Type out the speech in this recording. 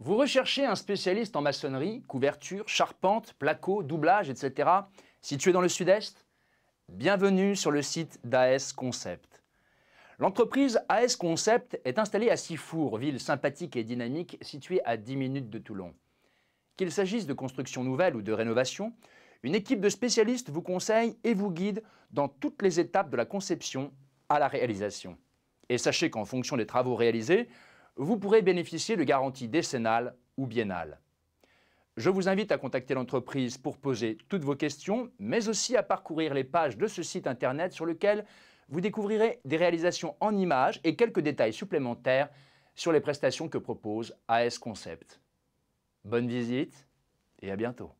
Vous recherchez un spécialiste en maçonnerie, couverture, charpente, placo, doublage, etc. situé dans le sud-est Bienvenue sur le site d'AS Concept. L'entreprise AS Concept est installée à Sifour, ville sympathique et dynamique située à 10 minutes de Toulon. Qu'il s'agisse de construction nouvelle ou de rénovation, une équipe de spécialistes vous conseille et vous guide dans toutes les étapes de la conception à la réalisation. Et sachez qu'en fonction des travaux réalisés, vous pourrez bénéficier de garanties décennales ou biennales. Je vous invite à contacter l'entreprise pour poser toutes vos questions, mais aussi à parcourir les pages de ce site internet sur lequel vous découvrirez des réalisations en images et quelques détails supplémentaires sur les prestations que propose AS Concept. Bonne visite et à bientôt.